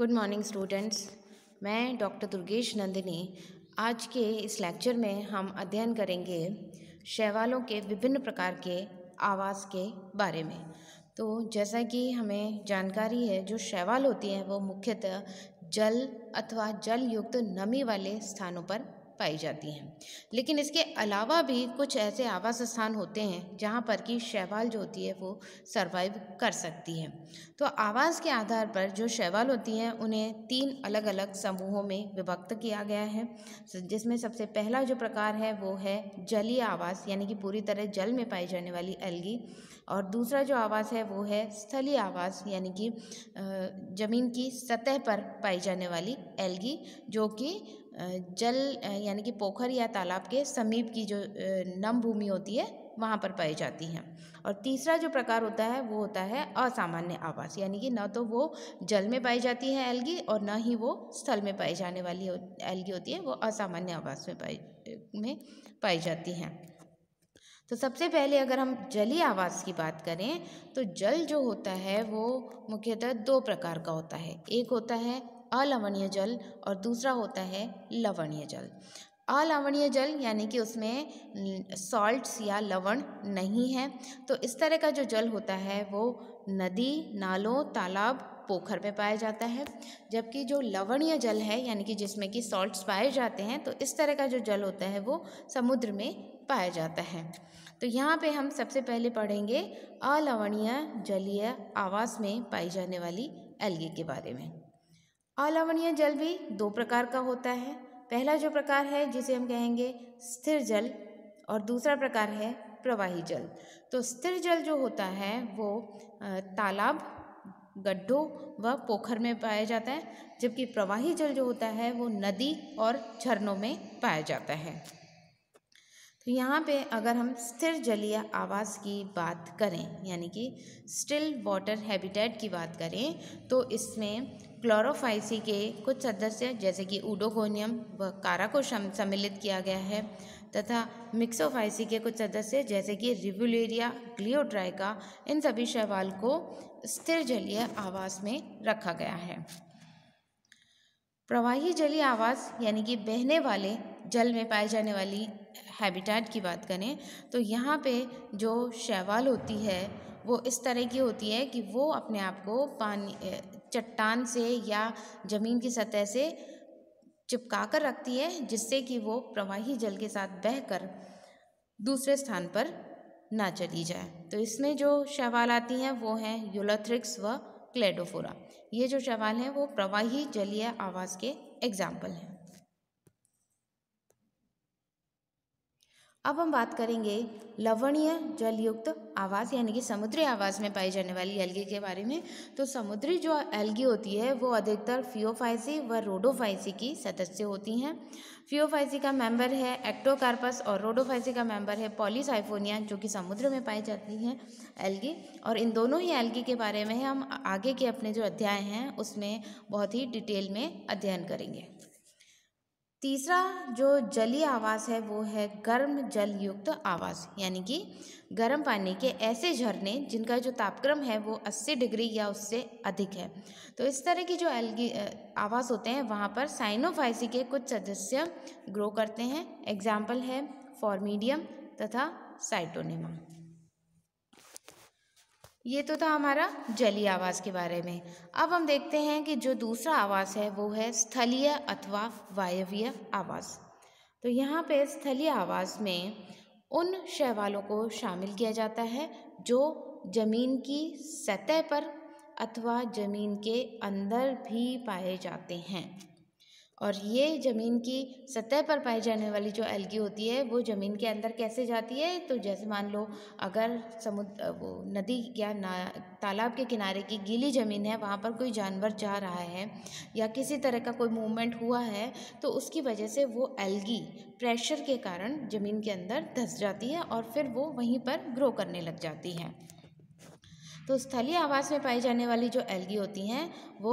good morning students मैं doctor Durgesh Nandini आज के इस लेक्चर में हम अध्ययन करेंगे शैवालों के विभिन्न प्रकार के आवास के बारे में तो जैसा कि हमें जानकारी है जो शैवाल होती हैं वो मुख्यतः जल अथवा जल युक्त नमी वाले स्थानों पर पाई जाती हैं लेकिन इसके अलावा भी कुछ ऐसे आवास स्थान होते हैं जहाँ पर कि शैवाल जो होती है वो सर्वाइव कर सकती है तो आवास के आधार पर जो शैवाल होती हैं उन्हें तीन अलग अलग समूहों में विभक्त किया गया है जिसमें सबसे पहला जो प्रकार है वो है जलीय आवास यानी कि पूरी तरह जल में पाई जाने वाली एलगी और दूसरा जो आवास है वो है स्थलीय आवास यानी कि ज़मीन की सतह पर पाई जाने वाली एलगी जो कि जल यानी कि पोखर या तालाब के समीप की जो नम भूमि होती है वहाँ पर पाई जाती हैं और तीसरा जो प्रकार होता है वो होता है असामान्य आवास यानी कि न तो वो जल में पाई जाती है एलगी और न ही वो स्थल में पाई जाने वाली एलगी होती है वो असामान्य आवास में पाई में पाई जाती हैं तो सबसे पहले अगर हम जली आवास की बात करें तो जल जो होता है वो मुख्यतः दो प्रकार का होता है एक होता है अलवणीय जल और दूसरा होता है लवणीय जल अलवणीय जल यानी कि उसमें सॉल्ट्स या लवण नहीं है तो इस तरह का जो जल होता है वो नदी नालों तालाब पोखर में पाया जाता है जबकि जो लवणीय जल है यानी कि जिसमें कि सॉल्ट्स पाए जाते हैं तो इस तरह का जो जल होता है वो समुद्र में पाया जाता है तो यहाँ पे हम सबसे पहले पढ़ेंगे अलवणीय जलीय आवास में पाई जाने वाली एल्गी के बारे में अलवणीय जल भी दो प्रकार का होता है पहला जो प्रकार है जिसे हम कहेंगे स्थिर जल और दूसरा प्रकार है प्रवाही जल तो स्थिर जल जो होता है वो तालाब गड्ढों व पोखर में पाया जाता है जबकि प्रवाही जल जो होता है वो नदी और झरनों में पाया जाता है तो यहाँ पे अगर हम स्थिर जलीय आवास की बात करें यानी कि स्टिल वाटर हैबिटेट की बात करें तो इसमें क्लोरोफाइसी के कुछ सदस्य जैसे कि ऊडोगोनियम व कारा को सम्मिलित किया गया है तथा मिक्सोफाइसी के कुछ सदस्य जैसे कि रिवुलेरिया ग्लियोट्राइका इन सभी शैवाल को स्थिर जलीय आवास में रखा गया है प्रवाही जलीय आवास यानी कि बहने वाले जल में पाए जाने वाली हैबिटेट की बात करें तो यहाँ पे जो शैवाल होती है वो इस तरह की होती है कि वो अपने आप को पानी चट्टान से या ज़मीन की सतह से चिपका कर रखती है जिससे कि वो प्रवाही जल के साथ बहकर दूसरे स्थान पर ना चली जाए तो इसमें जो शैवाल आती हैं वो हैं यूलाथ्रिक्स व क्लेडोफोरा ये जो शैवाल हैं वो प्रवाही जलीय आवास के एग्जाम्पल हैं अब हम बात करेंगे लवणीय जलयुक्त आवास यानी कि समुद्री आवास में पाई जाने वाली एल्गी के बारे में तो समुद्री जो एल्गी होती है वो अधिकतर फियोफाइसी व रोडोफाइसी की सदस्य होती हैं फियोफाइसी का मेंबर है एक्टोकार्पस और रोडोफाइसी का मेंबर है पॉलीसाइफोनिया जो कि समुद्र में पाई जाती हैं एल्गी और इन दोनों ही एल्गी के बारे में हम आगे के अपने जो अध्याय हैं उसमें बहुत ही डिटेल में अध्ययन करेंगे तीसरा जो जलीय आवास है वो है गर्म जल युक्त आवास यानी कि गर्म पानी के ऐसे झरने जिनका जो तापक्रम है वो 80 डिग्री या उससे अधिक है तो इस तरह की जो एल्गी आवास होते हैं वहाँ पर साइनोफाइसी के कुछ सदस्य ग्रो करते हैं एग्जाम्पल है फॉर्मीडियम तथा साइटोनिमा ये तो था हमारा जलीय आवाज़ के बारे में अब हम देखते हैं कि जो दूसरा आवाज़ है वो है स्थलीय अथवा वायवीय आवाज़ तो यहाँ पे स्थलीय आवाज़ में उन शैवालों को शामिल किया जाता है जो ज़मीन की सतह पर अथवा ज़मीन के अंदर भी पाए जाते हैं और ये ज़मीन की सतह पर पाई जाने वाली जो एल्गी होती है वो ज़मीन के अंदर कैसे जाती है तो जैसे मान लो अगर समुद्र वो नदी या तालाब के किनारे की गीली ज़मीन है वहाँ पर कोई जानवर जा रहा है या किसी तरह का कोई मूवमेंट हुआ है तो उसकी वजह से वो एल्गी प्रेशर के कारण ज़मीन के अंदर धंस जाती है और फिर वो वहीं पर ग्रो करने लग जाती है तो स्थलीय आवास में पाई जाने वाली जो एल्गी होती हैं वो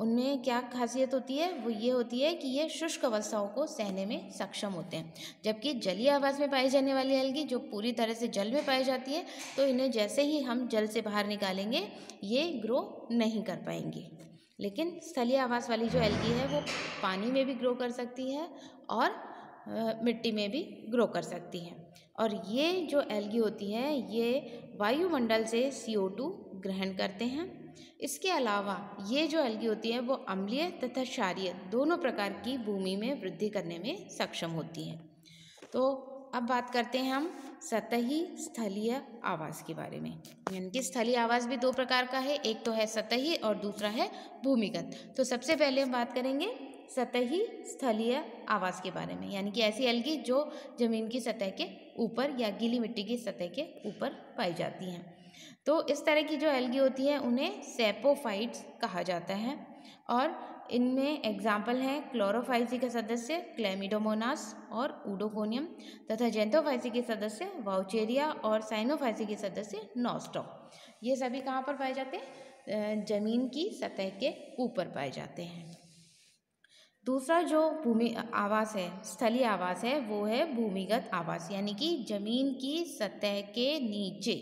उनमें क्या खासियत होती है वो ये होती है कि ये शुष्क अवस्थाओं को सहने में सक्षम होते हैं जबकि जलीय आवास में पाई जाने वाली एल्गी जो पूरी तरह से जल में पाई जाती है तो इन्हें जैसे ही हम जल से बाहर निकालेंगे ये ग्रो नहीं कर पाएंगी लेकिन स्थलीय आवास वाली जो एल्गी है वो पानी में भी ग्रो कर सकती है और मिट्टी में भी ग्रो कर सकती हैं और ये जो एल्गी होती है ये वायुमंडल से सी ओ टू ग्रहण करते हैं इसके अलावा ये जो एल्गी होती है वो अम्लीय तथा क्षारीय दोनों प्रकार की भूमि में वृद्धि करने में सक्षम होती है तो अब बात करते हैं हम सतही स्थलीय आवास के बारे में यानी कि स्थलीय आवास भी दो प्रकार का है एक तो है सतही और दूसरा है भूमिगत तो सबसे पहले हम बात करेंगे सतही स्थलीय आवास के बारे में यानी कि ऐसी एल्गी जो ज़मीन की सतह के ऊपर या गीली मिट्टी की सतह के ऊपर पाई जाती हैं तो इस तरह की जो एल्गी होती हैं उन्हें सेपोफाइट्स कहा जाता है और इनमें एग्जाम्पल हैं क्लोरोफाइसी के सदस्य क्लेमिडोमोनास और उडोकोनियम तथा जेंथोफाइसी के सदस्य वाउचेरिया और साइनोफाइसी के सदस्य नोस्टो ये सभी कहाँ पर पाए जाते हैं ज़मीन की सतह के ऊपर पाए जाते हैं दूसरा जो भूमि आवास है स्थलीय आवास है वो है भूमिगत आवास यानी कि जमीन की सतह के नीचे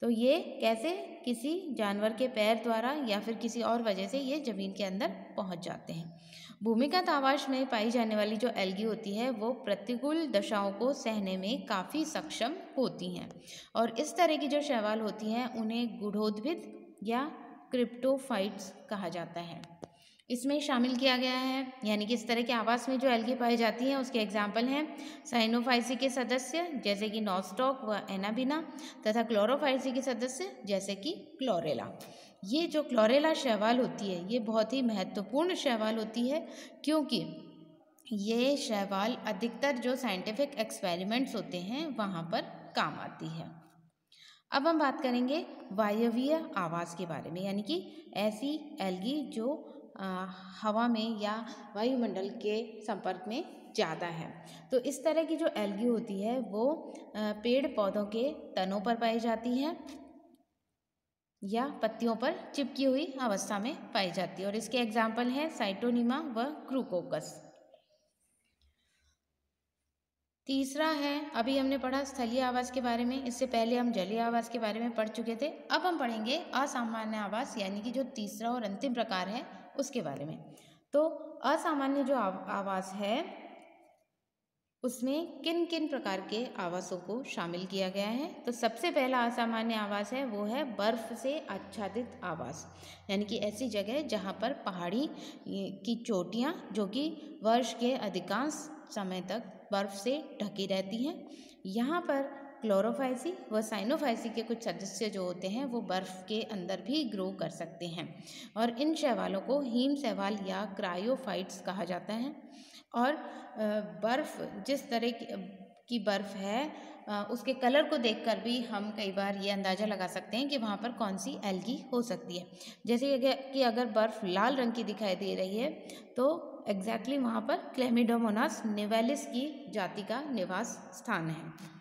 तो ये कैसे किसी जानवर के पैर द्वारा या फिर किसी और वजह से ये ज़मीन के अंदर पहुंच जाते हैं भूमिगत आवास में पाई जाने वाली जो एल्गी होती है वो प्रतिकूल दशाओं को सहने में काफ़ी सक्षम होती हैं और इस तरह की जो शैवाल होती हैं उन्हें गुढ़ोद्भिद या क्रिप्टोफाइट्स कहा जाता है इसमें शामिल किया गया है यानी कि इस तरह के आवास में जो एल्गी पाई जाती हैं उसके एग्जाम्पल हैं साइनोफाइसी के सदस्य जैसे कि नॉस्टॉक व एनाबिना तथा क्लोरोफाइसी के सदस्य जैसे कि क्लोरेला ये जो क्लोरेला शैवाल होती है ये बहुत ही महत्वपूर्ण शैवाल होती है क्योंकि ये शैवाल अधिकतर जो साइंटिफिक एक्सपेरिमेंट्स होते हैं वहाँ पर काम आती है अब हम बात करेंगे वायवीय आवास के बारे में यानी कि ऐसी एल्गी जो हवा में या वायुमंडल के संपर्क में ज़्यादा है तो इस तरह की जो एल्गी होती है वो पेड़ पौधों के तनों पर पाई जाती है या पत्तियों पर चिपकी हुई अवस्था में पाई जाती है और इसके एग्जाम्पल हैं साइटोनिमा व क्रूकोकस तीसरा है अभी हमने पढ़ा स्थलीय आवास के बारे में इससे पहले हम जलीय आवास के बारे में पढ़ चुके थे अब हम पढ़ेंगे असामान्य आवास यानी कि जो तीसरा और अंतिम प्रकार है उसके बारे में तो असामान्य जो आवाज़ है उसमें किन किन प्रकार के आवासों को शामिल किया गया है तो सबसे पहला असामान्य आवास है वो है बर्फ़ से आच्छादित आवास यानी कि ऐसी जगह जहाँ पर पहाड़ी की चोटियाँ जो कि वर्ष के अधिकांश समय तक बर्फ़ से ढकी रहती हैं यहाँ पर क्लोरोफाइसी व साइनोफाइसी के कुछ सदस्य जो होते हैं वो बर्फ़ के अंदर भी ग्रो कर सकते हैं और इन शैवालों को हीम शैवाल या क्रायोफाइट्स कहा जाता है और बर्फ़ जिस तरह की बर्फ़ है उसके कलर को देखकर भी हम कई बार ये अंदाज़ा लगा सकते हैं कि वहाँ पर कौन सी एल्गी हो सकती है जैसे कि अगर बर्फ़ लाल रंग की दिखाई दे रही है तो एग्जैक्टली exactly वहाँ पर क्लेमिडोमोनास निवेलिस की जाति का निवास स्थान है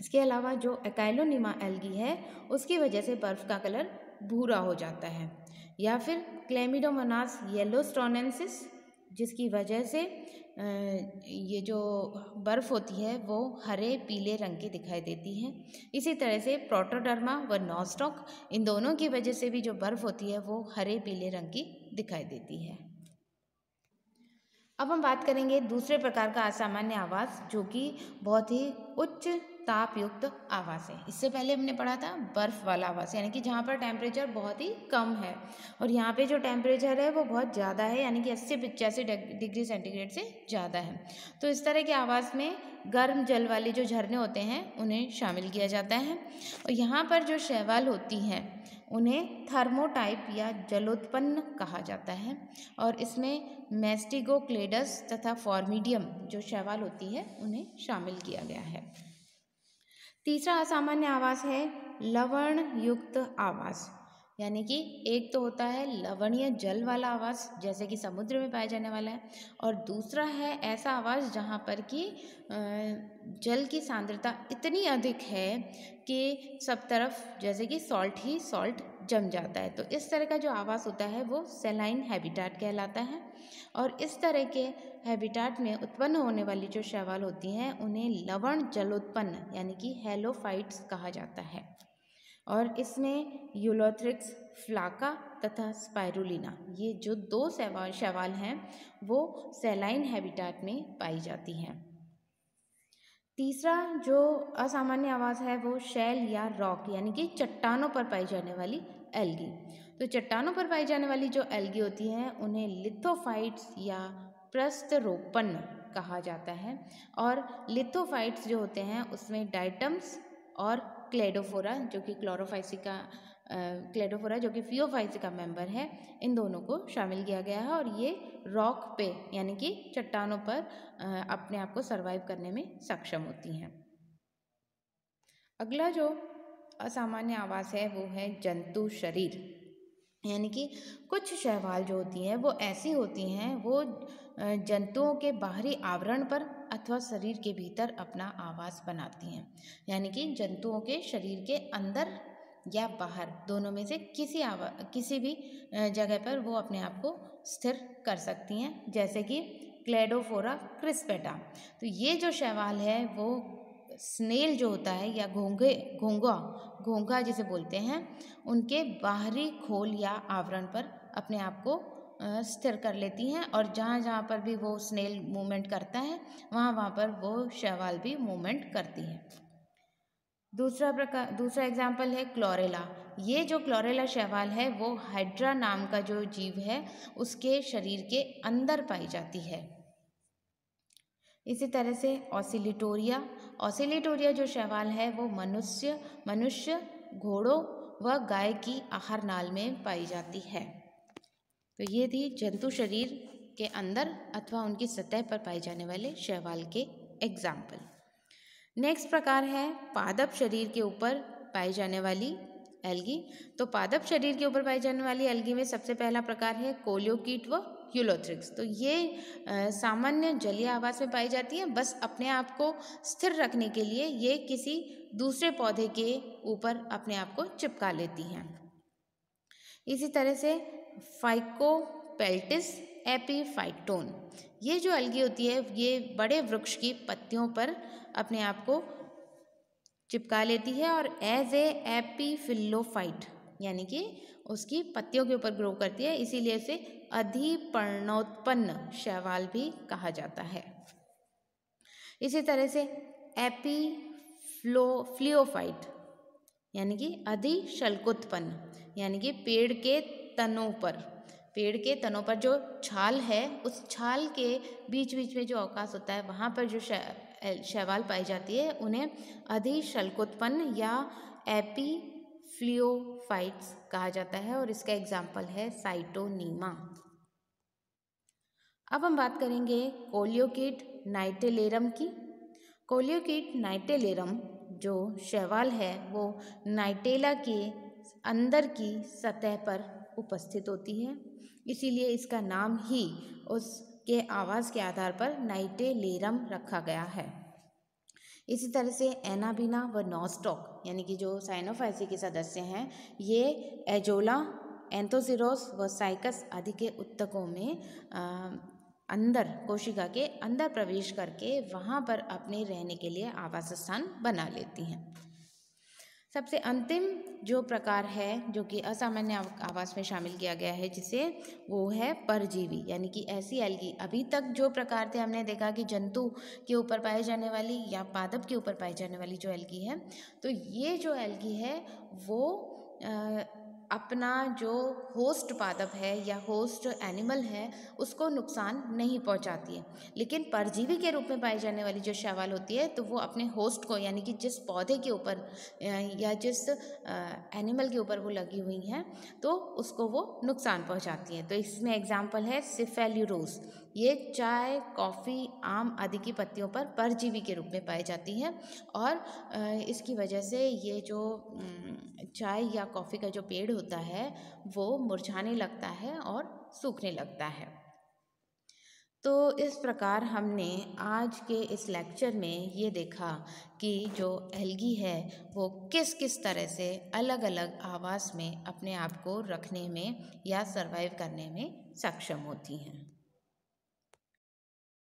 इसके अलावा जो एकाइलोनिमा एल्गी है उसकी वजह से बर्फ़ का कलर भूरा हो जाता है या फिर क्लेमिडोमोनास येलो स्टोनेंसिस जिसकी वजह से ये जो बर्फ़ होती है वो हरे पीले रंग की दिखाई देती है इसी तरह से प्रोटोडर्मा व नॉस्टॉक इन दोनों की वजह से भी जो बर्फ़ होती है वो हरे पीले रंग की दिखाई देती है अब हम बात करेंगे दूसरे प्रकार का असामान्य आवास जो कि बहुत ही उच्च तापयुक्त आवास है इससे पहले हमने पढ़ा था बर्फ़ वाला आवास यानी कि जहाँ पर टेम्परेचर बहुत ही कम है और यहाँ पे जो टेम्परेचर है वो बहुत ज़्यादा है यानी कि अस्सी पचासी डिग्री सेंटीग्रेड से ज़्यादा है तो इस तरह के आवास में गर्म जल वाले जो झरने होते हैं उन्हें शामिल किया जाता है और यहाँ पर जो शैवाल होती हैं उन्हें थर्मोटाइप या जलोत्पन्न कहा जाता है और इसमें मैस्टिगोक्लेडस तथा फॉर्मीडियम जो शैवाल होती है उन्हें शामिल किया गया है तीसरा असामान्य आवास है लवण युक्त आवास यानी कि एक तो होता है लवणीय जल वाला आवास जैसे कि समुद्र में पाया जाने वाला है और दूसरा है ऐसा आवास जहाँ पर कि जल की सांद्रता इतनी अधिक है कि सब तरफ जैसे कि सॉल्ट ही सॉल्ट जम जाता है तो इस तरह का जो आवास होता है वो सेलाइन हैबिटाट कहलाता है और इस तरह के हैबिटाट में उत्पन्न होने वाली जो शैवाल होती हैं उन्हें लवण जलोत्पन्न यानी कि हेलोफाइट्स कहा जाता है और इसमें यूलोथ्रिक्स फ्लाका तथा स्पायरुलिना ये जो दो शैवाल शैवाल हैं वो सेलाइन हैबिटेट में पाई जाती हैं तीसरा जो असामान्य आवाज़ है वो शैल या रॉक यानी कि चट्टानों पर पाई जाने वाली एल्गी तो चट्टानों पर पाई जाने वाली जो एल्गी होती हैं उन्हें लिथोफाइट्स या प्रस्तरोपण कहा जाता है और लिथोफाइट्स जो होते हैं उसमें डाइटम्स और क्लेडोफोरा जो कि क्लोरोफाइसिका क्लेडोफोरा जो कि फियोफाइसी का मेंबर है इन दोनों को शामिल किया गया है और ये रॉक पे यानी कि चट्टानों पर अपने आप को सर्वाइव करने में सक्षम होती हैं अगला जो असामान्य आवास है वो है जंतु शरीर यानी कि कुछ शैवाल जो होती हैं वो ऐसी होती हैं वो जंतुओं के बाहरी आवरण पर अथवा शरीर के भीतर अपना आवास बनाती हैं यानी कि जंतुओं के शरीर के अंदर या बाहर दोनों में से किसी आवा किसी भी जगह पर वो अपने आप को स्थिर कर सकती हैं जैसे कि क्लेडोफोरा क्रिस्पेटा तो ये जो शैवाल है वो स्नेल जो होता है या घोंगे घोंगा घोंगा जिसे बोलते हैं उनके बाहरी खोल या आवरण पर अपने आप को स्थिर कर लेती हैं और जहाँ जहाँ पर भी वो स्नेल मूवमेंट करता है वहाँ वहाँ पर वो शैवाल भी मूवमेंट करती हैं दूसरा प्रकार दूसरा एग्जाम्पल है क्लोरेला ये जो क्लोरेला शैवाल है वो हाइड्रा नाम का जो जीव है उसके शरीर के अंदर पाई जाती है इसी तरह से ऑसिलिटोरिया ऑसिलिटोरिया जो शैवाल है वो मनुष्य मनुष्य घोड़ों व गाय की आहार नाल में पाई जाती है तो ये थी जंतु शरीर के अंदर अथवा उनकी सतह पर पाए जाने वाले शैवाल के एग्जाम्पल नेक्स्ट प्रकार है पादप शरीर के ऊपर पाई जाने वाली एल्गी तो पादप शरीर के ऊपर पाई जाने वाली एल्गी में सबसे पहला प्रकार है कोलियोकीट व यूलोथ्रिक्स तो ये सामान्य जलीय आवास में पाई जाती है बस अपने आप को स्थिर रखने के लिए ये किसी दूसरे पौधे के ऊपर अपने आप को चिपका लेती हैं इसी तरह से फाइकोपेल्टिस एपीफाइटोन ये जो अलगी होती है ये बड़े वृक्ष की पत्तियों पर अपने आप को चिपका लेती है और एज ए एपीफिलोफाइट यानी कि उसकी पत्तियों के ऊपर ग्रो करती है इसीलिए इसे अधिपर्णोत्पन्न शैवाल भी कहा जाता है इसी तरह से एपीफ्लो फ्लियोफाइट यानी कि अधिशल्कोत्पन्न यानी कि पेड़ के तनों पर पेड़ के तनों पर जो छाल है उस छाल के बीच बीच में जो अवकाश होता है वहाँ पर जो शैवाल पाई जाती है उन्हें अधिशल्कोत्पन्न या एपी फ्लियोफाइट्स कहा जाता है और इसका एग्जाम्पल है साइटोनीमा अब हम बात करेंगे कोलियोकिट नाइटेलेरम की कोलियोकिट नाइटेलेरम जो शैवाल है वो नाइटेला के अंदर की सतह पर उपस्थित होती है इसीलिए इसका नाम ही उसके आवाज़ के आधार पर नाइटे लेरम रखा गया है इसी तरह से एनाबीना व नॉस्टॉक यानी कि जो साइनोफाइसी के सदस्य हैं ये एजोला एंथोसिरोस व साइकस आदि के उत्तकों में आ, अंदर कोशिका के अंदर प्रवेश करके वहाँ पर अपने रहने के लिए आवास स्थान बना लेती हैं सबसे अंतिम जो प्रकार है जो कि असामान्य आवास में शामिल किया गया है जिसे वो है परजीवी यानी कि ऐसी एलगी अभी तक जो प्रकार थे हमने देखा कि जंतु के ऊपर पाए जाने वाली या पादप के ऊपर पाई जाने वाली जो एलगी है तो ये जो एलगी है वो आ, अपना जो होस्ट पादप है या होस्ट एनिमल है उसको नुकसान नहीं पहुंचाती है लेकिन परजीवी के रूप में पाई जाने वाली जो शैवाल होती है तो वो अपने होस्ट को यानी कि जिस पौधे के ऊपर या जिस एनिमल के ऊपर वो लगी हुई हैं तो उसको वो नुकसान पहुंचाती है तो इसमें एग्जाम्पल है सिफेल्यूरोस ये चाय कॉफ़ी आम आदि की पत्तियों पर परजीवी के रूप में पाई जाती है और इसकी वजह से ये जो चाय या कॉफ़ी का जो पेड़ होता है वो मुरझाने लगता है और सूखने लगता है तो इस प्रकार हमने आज के इस लेक्चर में ये देखा कि जो एलगी है वो किस किस तरह से अलग अलग आवास में अपने आप को रखने में या सरवाइव करने में सक्षम होती हैं